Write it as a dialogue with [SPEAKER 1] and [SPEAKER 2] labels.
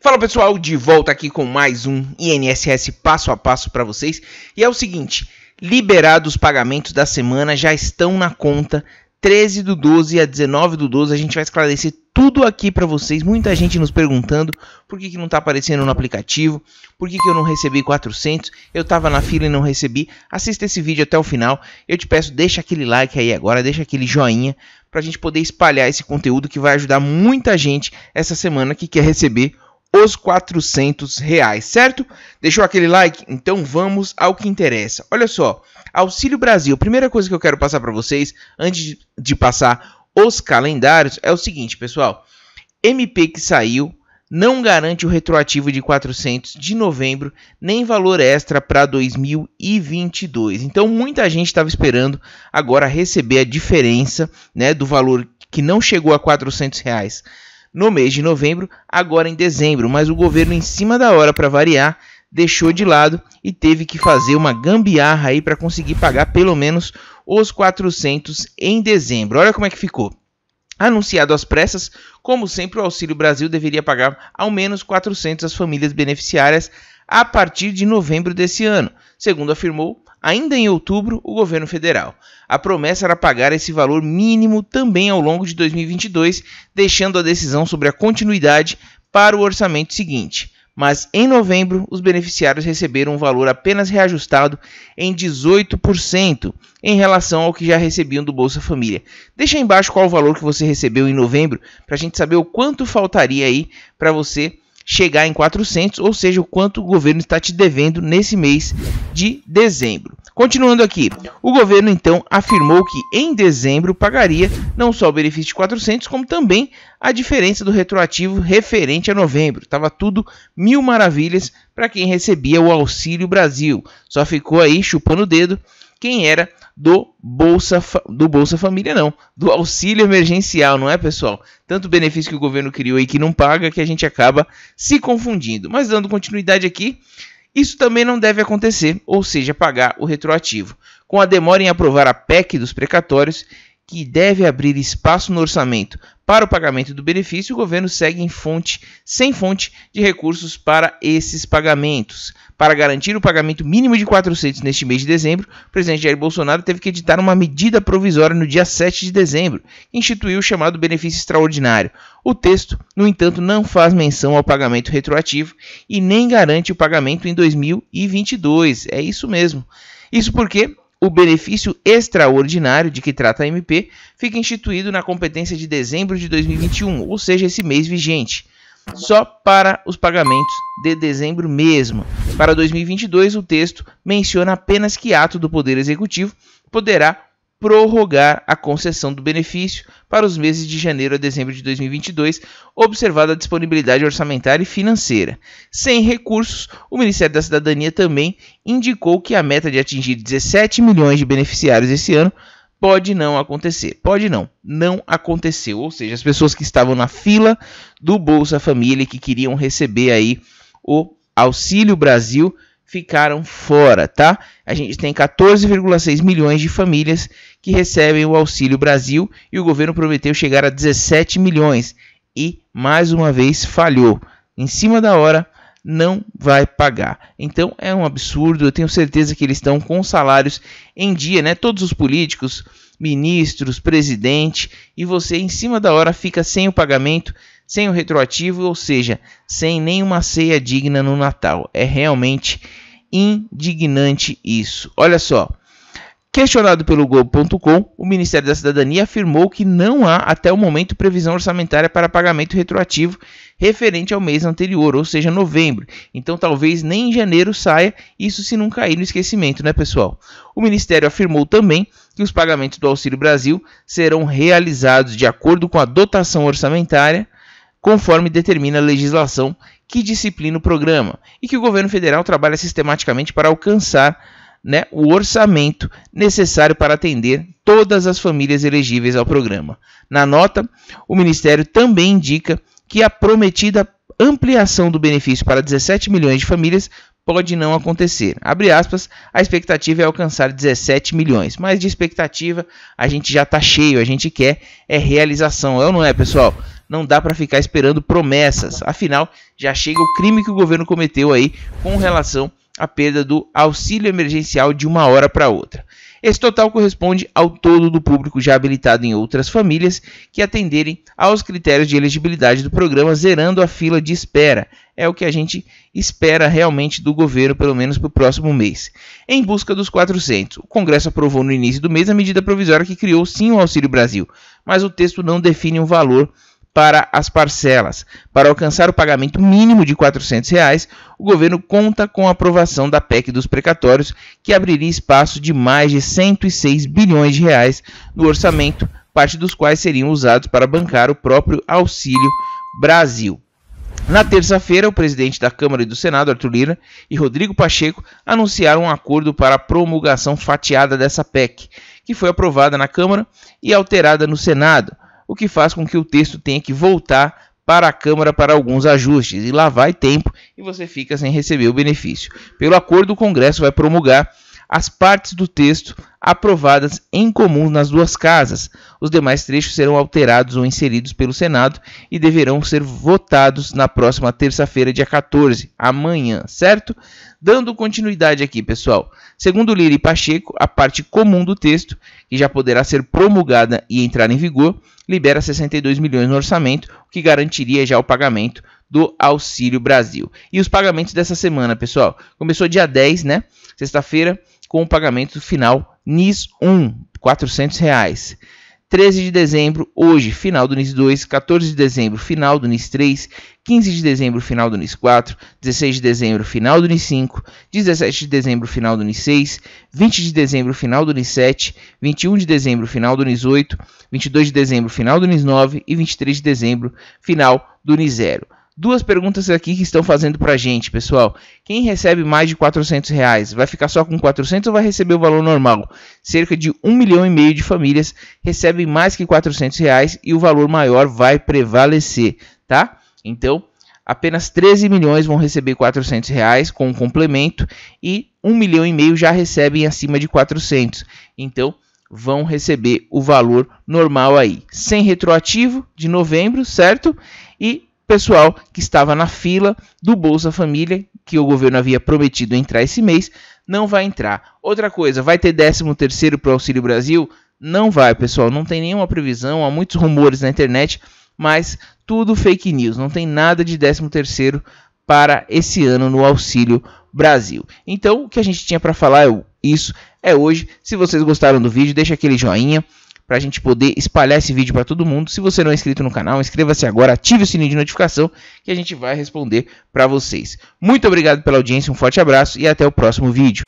[SPEAKER 1] Fala pessoal, de volta aqui com mais um INSS passo a passo para vocês. E é o seguinte: liberados os pagamentos da semana já estão na conta 13 do 12 a 19 do 12. A gente vai esclarecer tudo aqui para vocês. Muita gente nos perguntando por que, que não está aparecendo no aplicativo, por que, que eu não recebi 400, eu estava na fila e não recebi. Assista esse vídeo até o final. Eu te peço, deixa aquele like aí agora, deixa aquele joinha para a gente poder espalhar esse conteúdo que vai ajudar muita gente essa semana que quer receber os 400 reais, certo? Deixou aquele like? Então vamos ao que interessa. Olha só, Auxílio Brasil. Primeira coisa que eu quero passar para vocês, antes de passar os calendários, é o seguinte, pessoal. MP que saiu não garante o retroativo de 400 de novembro, nem valor extra para 2022. Então muita gente estava esperando agora receber a diferença, né, do valor que não chegou a 400 reais no mês de novembro, agora em dezembro, mas o governo, em cima da hora para variar, deixou de lado e teve que fazer uma gambiarra aí para conseguir pagar pelo menos os 400 em dezembro. Olha como é que ficou. Anunciado às pressas, como sempre, o Auxílio Brasil deveria pagar ao menos 400 às famílias beneficiárias a partir de novembro desse ano, segundo afirmou Ainda em outubro, o governo federal. A promessa era pagar esse valor mínimo também ao longo de 2022, deixando a decisão sobre a continuidade para o orçamento seguinte. Mas em novembro, os beneficiários receberam um valor apenas reajustado em 18% em relação ao que já recebiam do Bolsa Família. Deixa aí embaixo qual o valor que você recebeu em novembro para a gente saber o quanto faltaria aí para você chegar em 400, ou seja, o quanto o governo está te devendo nesse mês de dezembro. Continuando aqui, o governo então afirmou que em dezembro pagaria não só o benefício de 400, como também a diferença do retroativo referente a novembro. Tava tudo mil maravilhas para quem recebia o Auxílio Brasil. Só ficou aí chupando o dedo quem era do Bolsa, do Bolsa Família, não, do auxílio emergencial, não é, pessoal? Tanto benefício que o governo criou e que não paga que a gente acaba se confundindo. Mas dando continuidade aqui, isso também não deve acontecer, ou seja, pagar o retroativo. Com a demora em aprovar a PEC dos precatórios que deve abrir espaço no orçamento para o pagamento do benefício, o governo segue em fonte, sem fonte de recursos para esses pagamentos. Para garantir o pagamento mínimo de 400 neste mês de dezembro, o presidente Jair Bolsonaro teve que editar uma medida provisória no dia 7 de dezembro, que instituiu o chamado benefício extraordinário. O texto, no entanto, não faz menção ao pagamento retroativo e nem garante o pagamento em 2022. É isso mesmo. Isso porque o benefício extraordinário de que trata a MP fica instituído na competência de dezembro de 2021, ou seja, esse mês vigente, só para os pagamentos de dezembro mesmo. Para 2022, o texto menciona apenas que ato do Poder Executivo poderá prorrogar a concessão do benefício para os meses de janeiro a dezembro de 2022, observada a disponibilidade orçamentária e financeira. Sem recursos, o Ministério da Cidadania também indicou que a meta de atingir 17 milhões de beneficiários esse ano pode não acontecer. Pode não, não aconteceu. Ou seja, as pessoas que estavam na fila do Bolsa Família que queriam receber aí o Auxílio Brasil ficaram fora, tá? A gente tem 14,6 milhões de famílias que recebem o Auxílio Brasil e o governo prometeu chegar a 17 milhões e mais uma vez falhou. Em cima da hora não vai pagar. Então é um absurdo, eu tenho certeza que eles estão com salários em dia, né? Todos os políticos ministros, presidente, e você em cima da hora fica sem o pagamento, sem o retroativo, ou seja, sem nenhuma ceia digna no Natal. É realmente indignante isso. Olha só, Questionado pelo Globo.com, o Ministério da Cidadania afirmou que não há até o momento previsão orçamentária para pagamento retroativo referente ao mês anterior, ou seja, novembro. Então talvez nem em janeiro saia, isso se não cair no esquecimento, né, pessoal? O Ministério afirmou também que os pagamentos do Auxílio Brasil serão realizados de acordo com a dotação orçamentária, conforme determina a legislação que disciplina o programa, e que o governo federal trabalha sistematicamente para alcançar né, o orçamento necessário para atender todas as famílias elegíveis ao programa. Na nota, o Ministério também indica que a prometida ampliação do benefício para 17 milhões de famílias pode não acontecer. Abre aspas, a expectativa é alcançar 17 milhões, mas de expectativa a gente já está cheio, a gente quer é realização, é ou não é, pessoal? Não dá para ficar esperando promessas. Afinal, já chega o crime que o governo cometeu aí com relação a perda do auxílio emergencial de uma hora para outra. Esse total corresponde ao todo do público já habilitado em outras famílias que atenderem aos critérios de elegibilidade do programa, zerando a fila de espera. É o que a gente espera realmente do governo, pelo menos para o próximo mês. Em busca dos 400, o Congresso aprovou no início do mês a medida provisória que criou sim o Auxílio Brasil, mas o texto não define um valor para as parcelas. Para alcançar o pagamento mínimo de R$ 400, reais, o governo conta com a aprovação da PEC dos precatórios, que abriria espaço de mais de 106 bilhões de reais no orçamento, parte dos quais seriam usados para bancar o próprio Auxílio Brasil. Na terça-feira, o presidente da Câmara e do Senado, Arthur Lira, e Rodrigo Pacheco anunciaram um acordo para a promulgação fatiada dessa PEC, que foi aprovada na Câmara e alterada no Senado o que faz com que o texto tenha que voltar para a Câmara para alguns ajustes, e lá vai tempo e você fica sem receber o benefício. Pelo acordo, o Congresso vai promulgar as partes do texto aprovadas em comum nas duas casas. Os demais trechos serão alterados ou inseridos pelo Senado e deverão ser votados na próxima terça-feira, dia 14, amanhã, certo? Dando continuidade aqui, pessoal. Segundo Lira e Pacheco, a parte comum do texto, que já poderá ser promulgada e entrar em vigor, libera 62 milhões no orçamento, o que garantiria já o pagamento do Auxílio Brasil. E os pagamentos dessa semana, pessoal? Começou dia 10, né? Sexta-feira, com o pagamento final NIS 1, R$ 400. Reais. 13 de dezembro, hoje, final do NIS 2, 14 de dezembro, final do NIS 3, 15 de dezembro, final do NIS 4, 16 de dezembro, final do NIS 5, 17 de dezembro, final do NIS 6, 20 de dezembro, final do NIS 7, 21 de dezembro, final do NIS 8, 22 de dezembro, final do NIS 9 e 23 de dezembro, final do NIS 0. Duas perguntas aqui que estão fazendo pra gente, pessoal. Quem recebe mais de 400 reais vai ficar só com 400 ou vai receber o valor normal? Cerca de 1 milhão e meio de famílias recebem mais que 400 reais e o valor maior vai prevalecer, tá? Então, apenas 13 milhões vão receber 400 reais com um complemento e 1 milhão e meio já recebem acima de 400. Então, vão receber o valor normal aí, sem retroativo de novembro, certo? E pessoal que estava na fila do Bolsa Família, que o governo havia prometido entrar esse mês, não vai entrar. Outra coisa, vai ter 13º para o Auxílio Brasil? Não vai, pessoal, não tem nenhuma previsão, há muitos rumores na internet, mas tudo fake news, não tem nada de 13º para esse ano no Auxílio Brasil. Então, o que a gente tinha para falar é isso, é hoje. Se vocês gostaram do vídeo, deixa aquele joinha para a gente poder espalhar esse vídeo para todo mundo. Se você não é inscrito no canal, inscreva-se agora, ative o sininho de notificação que a gente vai responder para vocês. Muito obrigado pela audiência, um forte abraço e até o próximo vídeo.